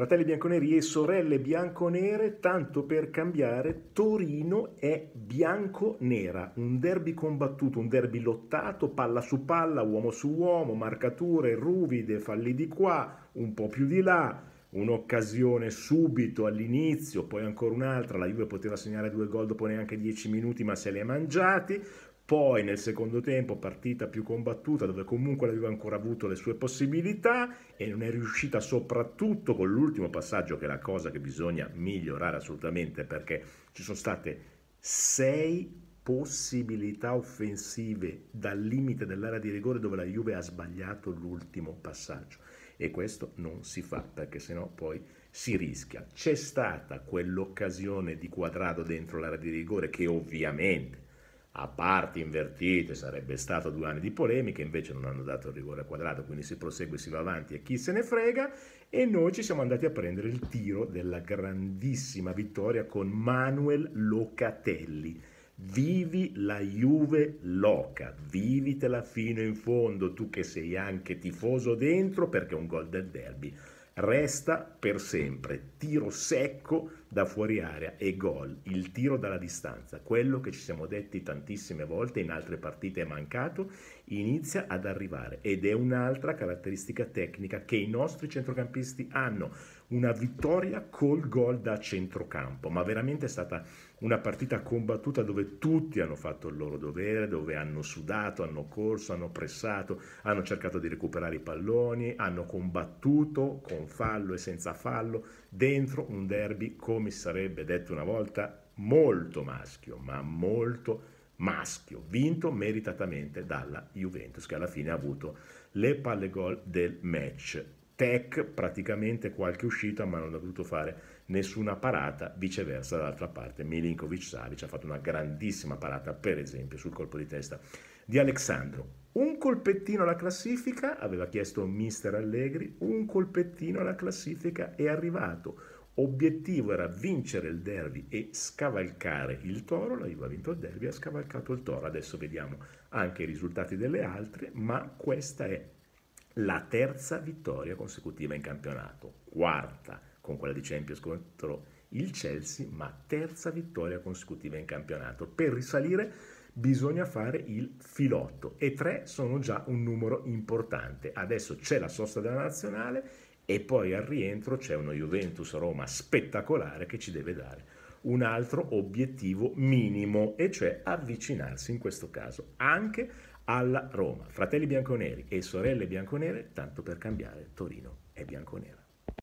Fratelli bianconeri e sorelle bianconere, tanto per cambiare, Torino è bianconera. un derby combattuto, un derby lottato, palla su palla, uomo su uomo, marcature ruvide, falli di qua, un po' più di là, un'occasione subito all'inizio, poi ancora un'altra, la Juve poteva segnare due gol dopo neanche dieci minuti ma se li ha mangiati, poi nel secondo tempo partita più combattuta dove comunque aveva ancora avuto le sue possibilità e non è riuscita soprattutto con l'ultimo passaggio che è la cosa che bisogna migliorare assolutamente perché ci sono state sei possibilità offensive dal limite dell'area di rigore dove la Juve ha sbagliato l'ultimo passaggio e questo non si fa perché sennò poi si rischia. C'è stata quell'occasione di quadrato dentro l'area di rigore che ovviamente a parti invertite, sarebbe stato due anni di polemiche, invece non hanno dato il rigore a quadrato, quindi si prosegue, si va avanti e chi se ne frega. E noi ci siamo andati a prendere il tiro della grandissima vittoria con Manuel Locatelli. Vivi la Juve loca, vivitela fino in fondo, tu che sei anche tifoso dentro perché è un gol del derby. Resta per sempre, tiro secco da fuori area e gol, il tiro dalla distanza, quello che ci siamo detti tantissime volte in altre partite è mancato, inizia ad arrivare ed è un'altra caratteristica tecnica che i nostri centrocampisti hanno, una vittoria col gol da centrocampo, ma veramente è stata una partita combattuta dove tutti hanno fatto il loro dovere, dove hanno sudato, hanno corso, hanno pressato, hanno cercato di recuperare i palloni, hanno combattuto con fallo e senza fallo dentro un derby come mi sarebbe detto una volta molto maschio, ma molto maschio, vinto meritatamente dalla Juventus che alla fine ha avuto le palle gol del match. Tech praticamente qualche uscita ma non ha dovuto fare nessuna parata, viceversa dall'altra parte Milinkovic Savic ha fatto una grandissima parata per esempio sul colpo di testa di Alessandro. Un colpettino alla classifica, aveva chiesto mister Allegri, un colpettino alla classifica è arrivato obiettivo era vincere il derby e scavalcare il toro, la Juve ha vinto il derby, e ha scavalcato il toro, adesso vediamo anche i risultati delle altre, ma questa è la terza vittoria consecutiva in campionato, quarta con quella di Champions contro il Chelsea, ma terza vittoria consecutiva in campionato. Per risalire bisogna fare il filotto e tre sono già un numero importante. Adesso c'è la sosta della nazionale e poi al rientro c'è uno Juventus-Roma spettacolare che ci deve dare un altro obiettivo minimo, e cioè avvicinarsi in questo caso anche alla Roma. Fratelli bianconeri e sorelle bianconere, tanto per cambiare, Torino è bianconera.